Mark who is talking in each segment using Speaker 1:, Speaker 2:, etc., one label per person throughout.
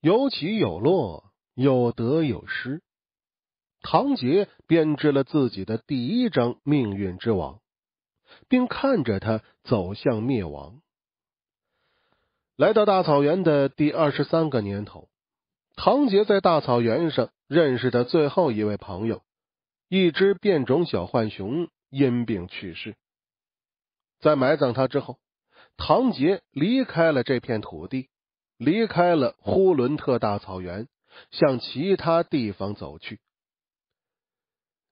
Speaker 1: 有起有落，有得有失。唐杰编织了自己的第一张命运之网，并看着他走向灭亡。来到大草原的第二十三个年头，唐杰在大草原上认识的最后一位朋友，一只变种小浣熊，因病去世。在埋葬他之后，唐杰离开了这片土地。离开了呼伦特大草原，向其他地方走去。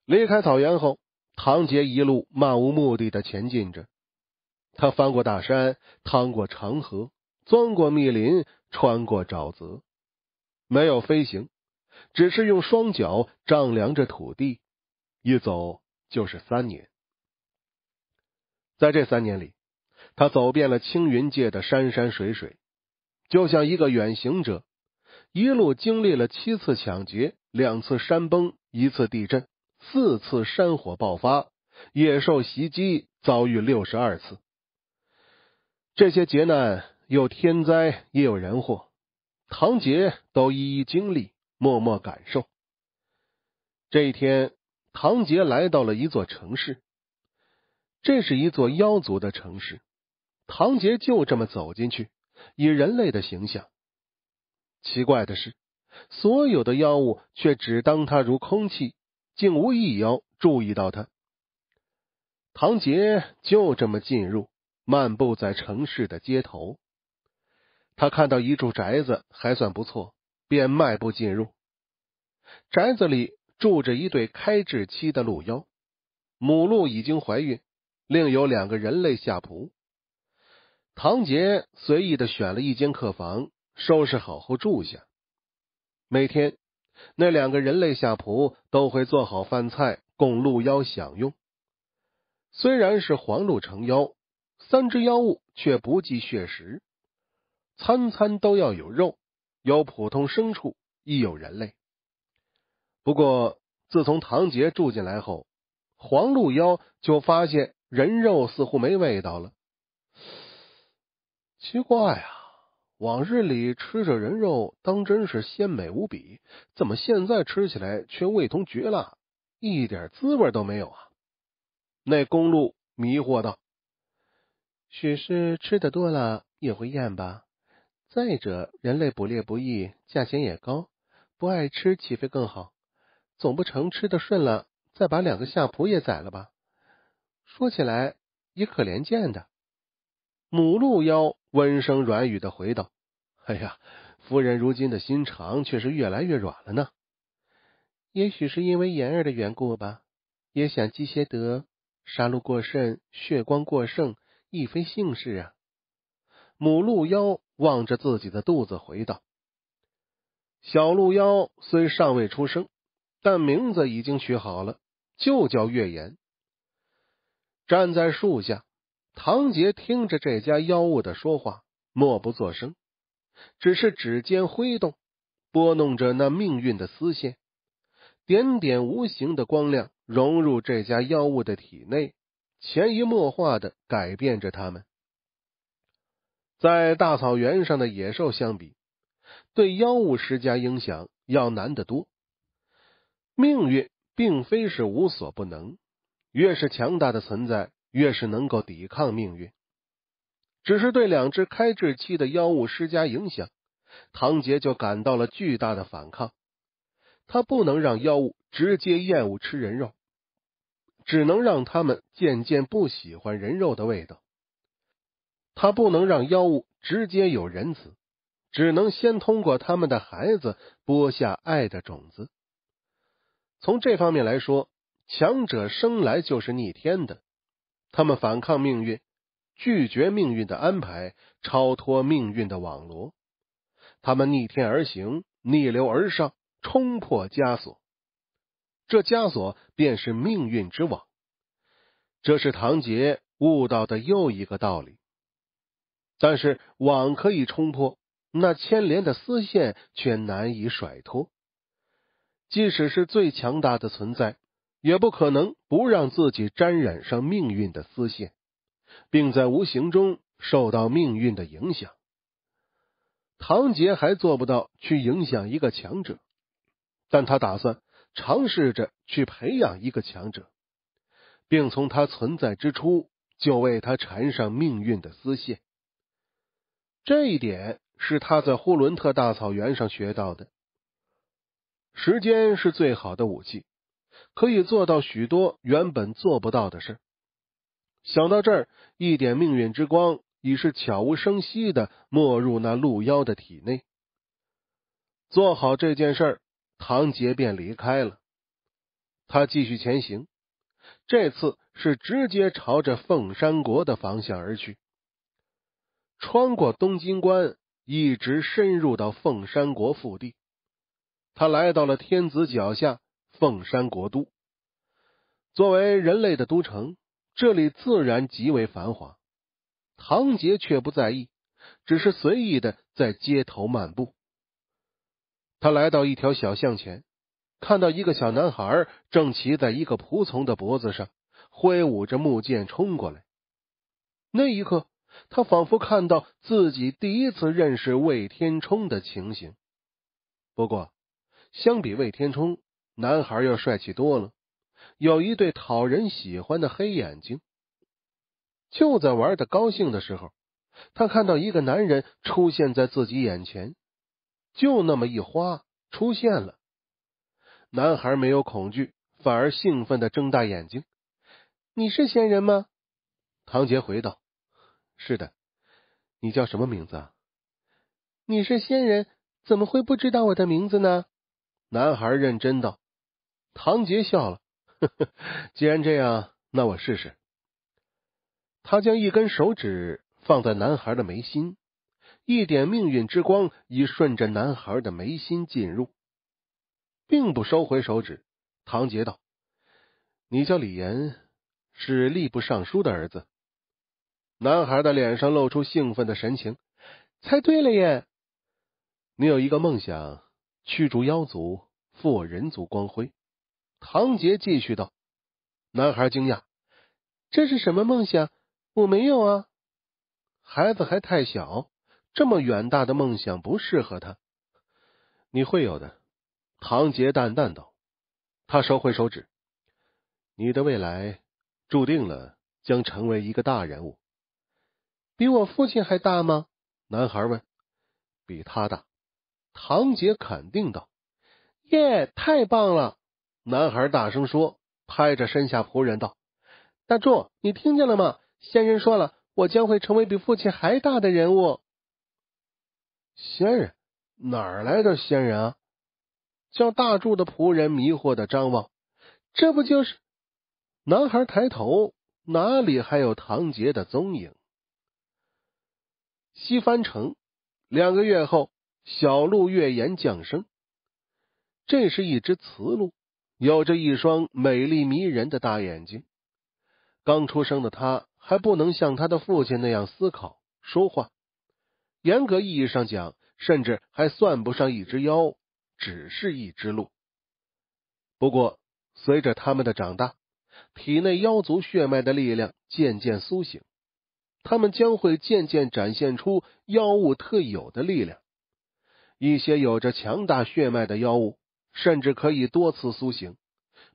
Speaker 1: 离开草原后，唐杰一路漫无目的的前进着。他翻过大山，趟过长河，钻过密林，穿过沼泽，没有飞行，只是用双脚丈量着土地。一走就是三年。在这三年里，他走遍了青云界的山山水水。就像一个远行者，一路经历了七次抢劫、两次山崩、一次地震、四次山火爆发、野兽袭击，遭遇六十二次。这些劫难有天灾也有人祸，唐杰都一一经历，默默感受。这一天，唐杰来到了一座城市，这是一座妖族的城市。唐杰就这么走进去。以人类的形象，奇怪的是，所有的妖物却只当他如空气，竟无一妖注意到他。唐杰就这么进入，漫步在城市的街头。他看到一处宅子还算不错，便迈步进入。宅子里住着一对开智期的鹿妖，母鹿已经怀孕，另有两个人类下仆。唐杰随意的选了一间客房，收拾好后住下。每天，那两个人类下仆都会做好饭菜供鹿妖享用。虽然是黄鹿成妖，三只妖物却不计血食，餐餐都要有肉，有普通牲畜，亦有人类。不过，自从唐杰住进来后，黄鹿妖就发现人肉似乎没味道了。奇怪啊！往日里吃着人肉，当真是鲜美无比，怎么现在吃起来却味同嚼蜡，一点滋味都没有啊？那公鹿迷惑道：“许是吃的多了也会厌吧？再者，人类捕猎不易，价钱也高，不爱吃岂非更好？总不成吃的顺了，再把两个下仆也宰了吧？说起来也可怜见的母鹿妖。”温声软语的回道：“哎呀，夫人如今的心肠却是越来越软了呢。也许是因为妍儿的缘故吧。也想积些德，杀戮过甚，血光过盛，亦非幸事啊。”母鹿妖望着自己的肚子回道：“小鹿妖虽尚未出生，但名字已经取好了，就叫月言。”站在树下。唐杰听着这家妖物的说话，默不作声，只是指尖挥动，拨弄着那命运的丝线，点点无形的光亮融入这家妖物的体内，潜移默化的改变着他们。在大草原上的野兽相比，对妖物施加影响要难得多。命运并非是无所不能，越是强大的存在。越是能够抵抗命运，只是对两只开智期的妖物施加影响，唐杰就感到了巨大的反抗。他不能让妖物直接厌恶吃人肉，只能让他们渐渐不喜欢人肉的味道。他不能让妖物直接有仁慈，只能先通过他们的孩子播下爱的种子。从这方面来说，强者生来就是逆天的。他们反抗命运，拒绝命运的安排，超脱命运的网罗。他们逆天而行，逆流而上，冲破枷锁。这枷锁便是命运之网，这是唐杰悟到的又一个道理。但是网可以冲破，那牵连的丝线却难以甩脱。即使是最强大的存在。也不可能不让自己沾染上命运的丝线，并在无形中受到命运的影响。唐杰还做不到去影响一个强者，但他打算尝试着去培养一个强者，并从他存在之初就为他缠上命运的丝线。这一点是他在呼伦特大草原上学到的。时间是最好的武器。可以做到许多原本做不到的事。想到这儿，一点命运之光已是悄无声息的没入那鹿妖的体内。做好这件事儿，唐杰便离开了。他继续前行，这次是直接朝着凤山国的方向而去，穿过东京关，一直深入到凤山国腹地。他来到了天子脚下。凤山国都作为人类的都城，这里自然极为繁华。唐杰却不在意，只是随意的在街头漫步。他来到一条小巷前，看到一个小男孩正骑在一个仆从的脖子上，挥舞着木剑冲过来。那一刻，他仿佛看到自己第一次认识魏天冲的情形。不过，相比魏天冲，男孩要帅气多了，有一对讨人喜欢的黑眼睛。就在玩的高兴的时候，他看到一个男人出现在自己眼前，就那么一花出现了。男孩没有恐惧，反而兴奋的睁大眼睛：“你是仙人吗？”唐杰回道：“是的，你叫什么名字？”“啊？”“你是仙人，怎么会不知道我的名字呢？”男孩认真道。唐杰笑了，既然这样，那我试试。他将一根手指放在男孩的眉心，一点命运之光已顺着男孩的眉心进入，并不收回手指。唐杰道：“你叫李岩，是吏部尚书的儿子。”男孩的脸上露出兴奋的神情：“猜对了耶！你有一个梦想，驱逐妖族，复我人族光辉。”唐杰继续道：“男孩惊讶，这是什么梦想？我没有啊，孩子还太小，这么远大的梦想不适合他。你会有的。”唐杰淡淡道。他收回手指：“你的未来注定了将成为一个大人物，比我父亲还大吗？”男孩问。“比他大。”唐杰肯定道。“耶，太棒了！”男孩大声说：“拍着身下仆人道，大柱，你听见了吗？仙人说了，我将会成为比父亲还大的人物。”仙人哪儿来的仙人啊？叫大柱的仆人迷惑的张望，这不就是男孩抬头，哪里还有唐杰的踪影？西番城两个月后，小鹿月岩降生，这是一只雌鹿。有着一双美丽迷人的大眼睛，刚出生的他还不能像他的父亲那样思考、说话。严格意义上讲，甚至还算不上一只妖，只是一只鹿。不过，随着他们的长大，体内妖族血脉的力量渐渐苏醒，他们将会渐渐展现出妖物特有的力量。一些有着强大血脉的妖物。甚至可以多次苏醒，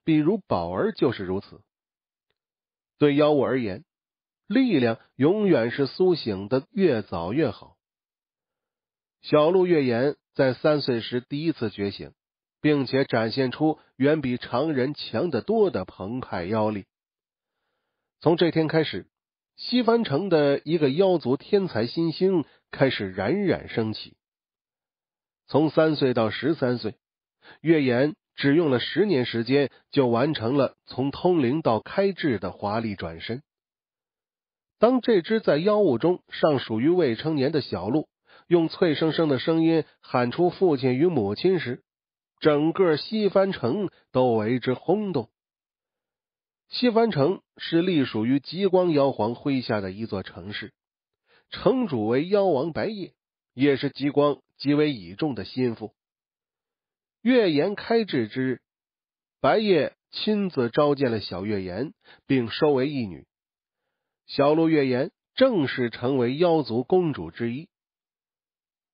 Speaker 1: 比如宝儿就是如此。对妖物而言，力量永远是苏醒的越早越好。小鹿月言在三岁时第一次觉醒，并且展现出远比常人强得多的澎湃妖力。从这天开始，西番城的一个妖族天才新星开始冉冉升起。从三岁到十三岁。月岩只用了十年时间，就完成了从通灵到开智的华丽转身。当这只在妖物中尚属于未成年的小鹿，用脆生生的声音喊出“父亲”与“母亲”时，整个西番城都为之轰动。西番城是隶属于极光妖皇麾下的一座城市，城主为妖王白夜，也是极光极为倚重的心腹。月言开智之日，白夜亲自召见了小月言，并收为义女。小鹿月言正式成为妖族公主之一。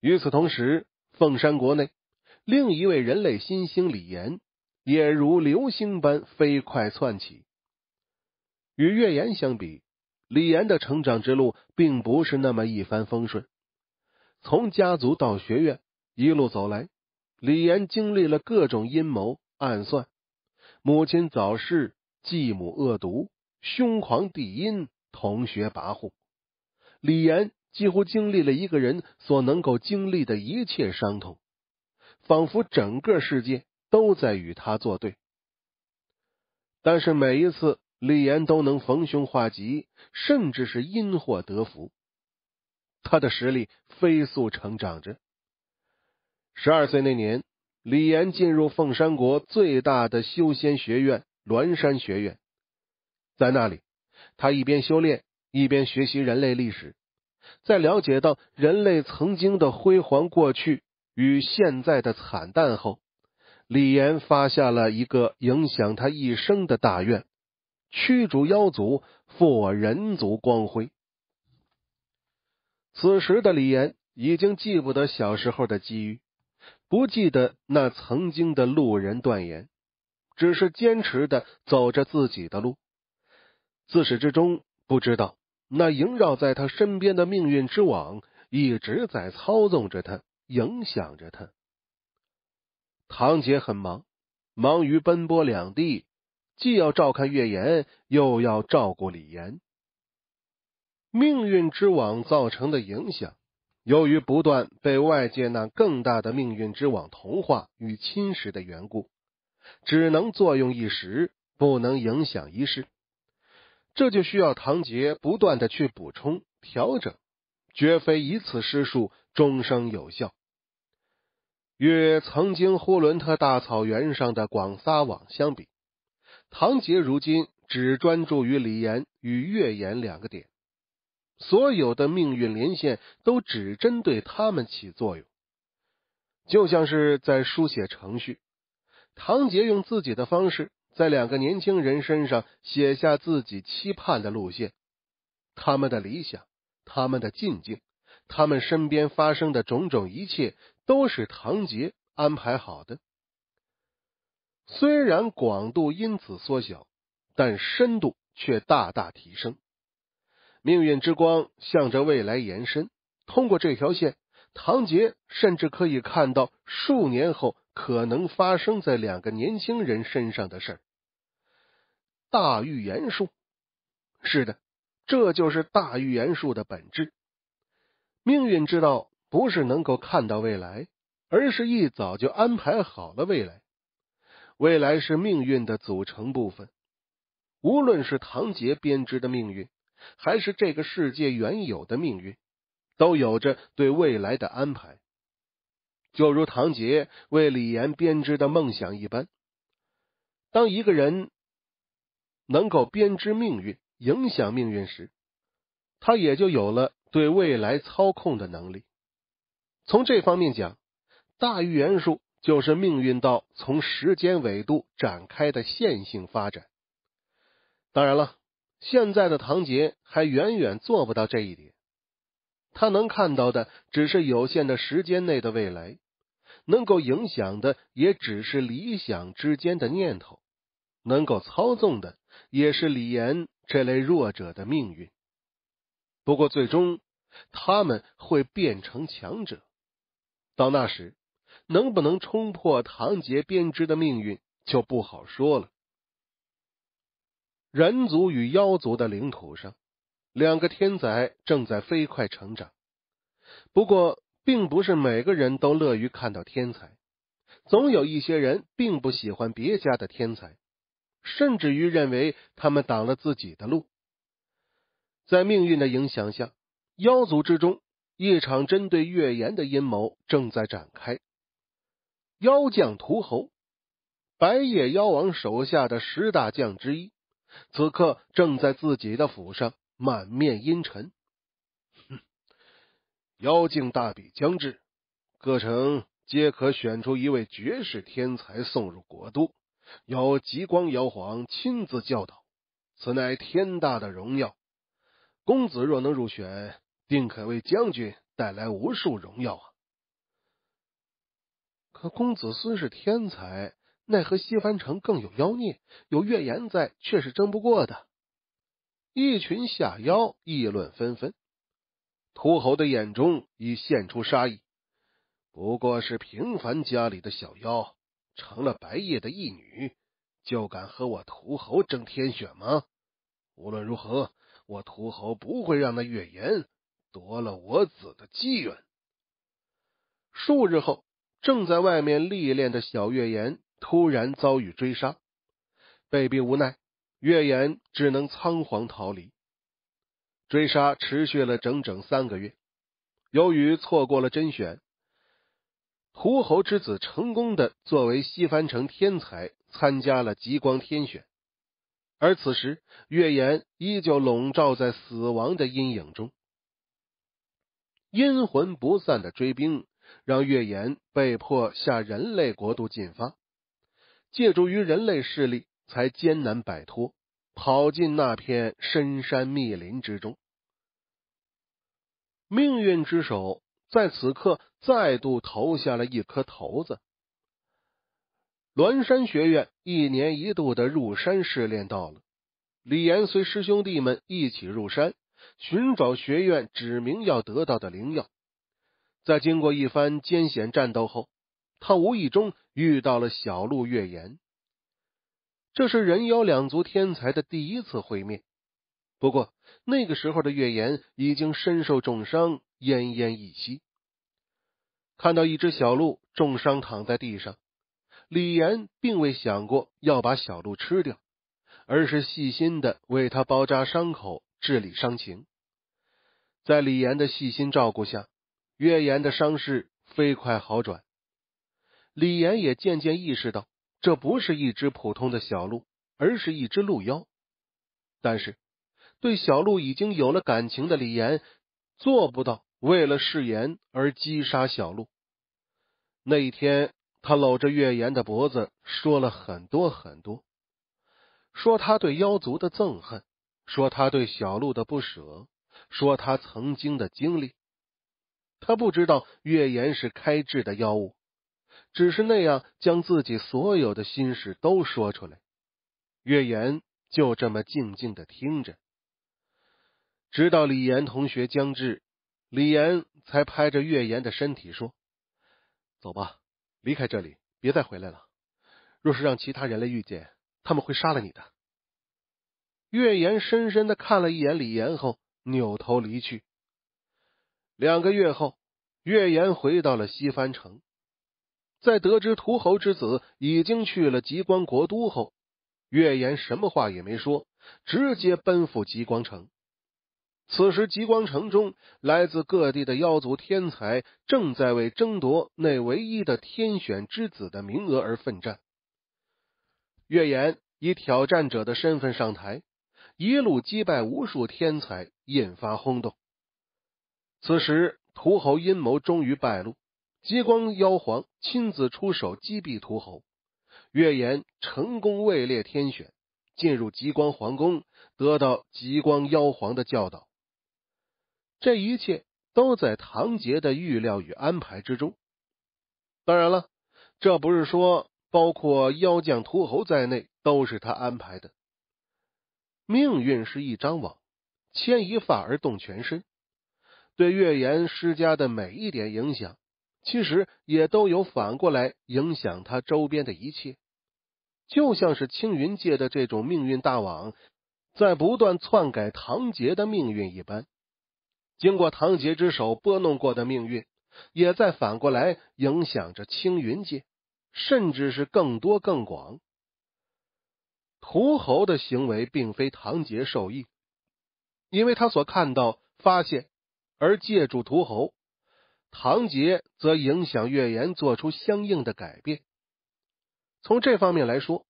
Speaker 1: 与此同时，凤山国内另一位人类新星李岩也如流星般飞快窜起。与月言相比，李岩的成长之路并不是那么一帆风顺。从家族到学院，一路走来。李岩经历了各种阴谋暗算，母亲早逝，继母恶毒凶狂，帝阴同学跋扈，李岩几乎经历了一个人所能够经历的一切伤痛，仿佛整个世界都在与他作对。但是每一次，李岩都能逢凶化吉，甚至是因祸得福，他的实力飞速成长着。十二岁那年，李岩进入凤山国最大的修仙学院——栾山学院。在那里，他一边修炼，一边学习人类历史。在了解到人类曾经的辉煌过去与现在的惨淡后，李岩发下了一个影响他一生的大愿：驱逐妖族，复我人族光辉。此时的李岩已经记不得小时候的机遇。不记得那曾经的路人断言，只是坚持的走着自己的路。自始至终，不知道那萦绕在他身边的命运之网一直在操纵着他，影响着他。堂姐很忙，忙于奔波两地，既要照看月言，又要照顾李岩。命运之网造成的影响。由于不断被外界那更大的命运之网同化与侵蚀的缘故，只能作用一时，不能影响一世。这就需要唐杰不断的去补充、调整，绝非一次施术终生有效。与曾经呼伦特大草原上的广撒网相比，唐杰如今只专注于李岩与月岩两个点。所有的命运连线都只针对他们起作用，就像是在书写程序。唐杰用自己的方式，在两个年轻人身上写下自己期盼的路线。他们的理想，他们的进境，他们身边发生的种种一切，都是唐杰安排好的。虽然广度因此缩小，但深度却大大提升。命运之光向着未来延伸，通过这条线，唐杰甚至可以看到数年后可能发生在两个年轻人身上的事儿。大预言术，是的，这就是大预言术的本质。命运之道不是能够看到未来，而是一早就安排好了未来。未来是命运的组成部分，无论是唐杰编织的命运。还是这个世界原有的命运，都有着对未来的安排，就如唐杰为李岩编织的梦想一般。当一个人能够编织命运、影响命运时，他也就有了对未来操控的能力。从这方面讲，大预言术就是命运道从时间维度展开的线性发展。当然了。现在的唐杰还远远做不到这一点，他能看到的只是有限的时间内的未来，能够影响的也只是理想之间的念头，能够操纵的也是李岩这类弱者的命运。不过，最终他们会变成强者，到那时，能不能冲破唐杰编织的命运就不好说了。人族与妖族的领土上，两个天才正在飞快成长。不过，并不是每个人都乐于看到天才，总有一些人并不喜欢别家的天才，甚至于认为他们挡了自己的路。在命运的影响下，妖族之中一场针对月岩的阴谋正在展开。妖将屠侯，白夜妖王手下的十大将之一。此刻正在自己的府上，满面阴沉。哼，妖境大比将至，各城皆可选出一位绝世天才送入国都，由极光妖皇亲自教导，此乃天大的荣耀。公子若能入选，定可为将军带来无数荣耀啊！可公子虽是天才。奈何西番城更有妖孽，有月岩在，却是争不过的。一群下妖议论纷纷，屠侯的眼中已现出杀意。不过是平凡家里的小妖，成了白夜的义女，就敢和我屠侯争天选吗？无论如何，我屠侯不会让那月岩夺了我子的机缘。数日后，正在外面历练的小月岩突然遭遇追杀，被逼无奈，月岩只能仓皇逃离。追杀持续了整整三个月，由于错过了甄选，屠侯之子成功的作为西番城天才参加了极光天选，而此时月岩依旧笼罩在死亡的阴影中。阴魂不散的追兵让月岩被迫向人类国度进发。借助于人类势力，才艰难摆脱，跑进那片深山密林之中。命运之手在此刻再度投下了一颗骰子。栾山学院一年一度的入山试炼到了，李岩随师兄弟们一起入山，寻找学院指明要得到的灵药。在经过一番艰险战斗后，他无意中。遇到了小鹿月岩，这是人妖两族天才的第一次会面。不过那个时候的月岩已经身受重伤，奄奄一息。看到一只小鹿重伤躺在地上，李岩并未想过要把小鹿吃掉，而是细心的为他包扎伤口，治理伤情。在李岩的细心照顾下，月岩的伤势飞快好转。李岩也渐渐意识到，这不是一只普通的小鹿，而是一只鹿妖。但是，对小鹿已经有了感情的李岩做不到为了誓言而击杀小鹿。那一天，他搂着月岩的脖子，说了很多很多，说他对妖族的憎恨，说他对小鹿的不舍，说他曾经的经历。他不知道月岩是开智的妖物。只是那样将自己所有的心事都说出来，月言就这么静静的听着，直到李岩同学将至，李岩才拍着月言的身体说：“走吧，离开这里，别再回来了。若是让其他人类遇见，他们会杀了你的。”月言深深的看了一眼李岩后，扭头离去。两个月后，月言回到了西番城。在得知屠侯之子已经去了极光国都后，月岩什么话也没说，直接奔赴极光城。此时，极光城中来自各地的妖族天才正在为争夺那唯一的天选之子的名额而奋战。月岩以挑战者的身份上台，一路击败无数天才，引发轰动。此时，屠侯阴谋终于败露。极光妖皇亲自出手击毙屠侯，月岩成功位列天选，进入极光皇宫，得到极光妖皇的教导。这一切都在唐杰的预料与安排之中。当然了，这不是说包括妖将屠侯在内都是他安排的。命运是一张网，牵一发而动全身，对月岩施加的每一点影响。其实也都有反过来影响他周边的一切，就像是青云界的这种命运大网，在不断篡改唐杰的命运一般。经过唐杰之手拨弄过的命运，也在反过来影响着青云界，甚至是更多更广。屠侯的行为并非唐杰受益，因为他所看到、发现而借助屠侯。唐杰则影响月言做出相应的改变。从这方面来说，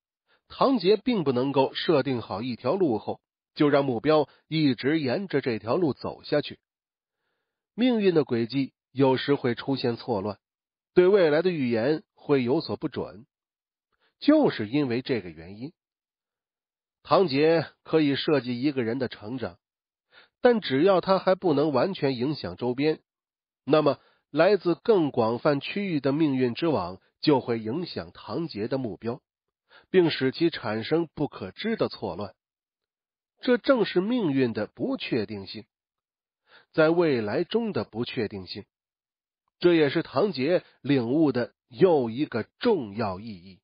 Speaker 1: 唐杰并不能够设定好一条路后就让目标一直沿着这条路走下去。命运的轨迹有时会出现错乱，对未来的预言会有所不准，就是因为这个原因。唐杰可以设计一个人的成长，但只要他还不能完全影响周边。那么，来自更广泛区域的命运之网就会影响唐杰的目标，并使其产生不可知的错乱。这正是命运的不确定性，在未来中的不确定性。这也是唐杰领悟的又一个重要意义。